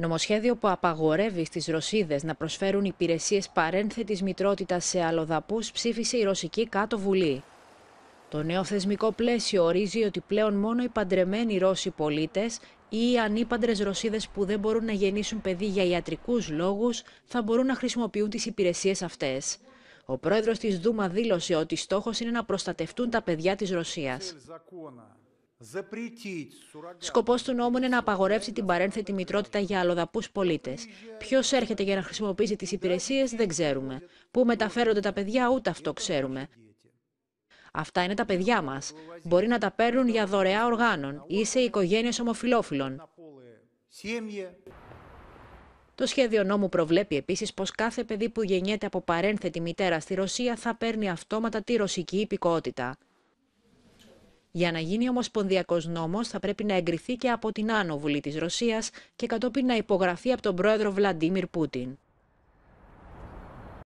Νομοσχέδιο που απαγορεύει στις Ρωσίδες να προσφέρουν υπηρεσίες παρένθετης μητρότητας σε αλλοδαπούς ψήφισε η Ρωσική Κάτω Βουλή. Το νέο θεσμικό πλαίσιο ορίζει ότι πλέον μόνο οι παντρεμένοι Ρώσοι πολίτες ή οι ανήπαντρες Ρωσίδες που δεν μπορούν να γεννήσουν παιδί για ιατρικούς λόγους θα μπορούν να χρησιμοποιούν τις υπηρεσίες αυτές. Ο πρόεδρος της Δούμα δήλωσε ότι στόχος είναι να προστατευτούν τα παιδιά της Ρωσίας. Σκοπός του νόμου είναι να απαγορεύσει την παρένθετη μητρότητα για αλλοδαπούς πολίτες. Ποιος έρχεται για να χρησιμοποιήσει τις υπηρεσίες δεν ξέρουμε. Πού μεταφέρονται τα παιδιά ούτε αυτό ξέρουμε. Αυτά είναι τα παιδιά μας. Μπορεί να τα παίρνουν για δωρεά οργάνων ή σε οικογένειες ομοφυλόφιλων. Το σχέδιο νόμου προβλέπει επίσης πως κάθε παιδί που γεννιέται από παρένθετη μητέρα στη Ρωσία θα παίρνει αυτόματα τη ρωσική υπηκότητα. Για να γίνει ομοσπονδιακός νόμος, θα πρέπει να εγκριθεί και από την Άνω Βουλή της Ρωσίας και κατόπιν να υπογραφεί από τον πρόεδρο Βλαντίμιρ Πούτιν.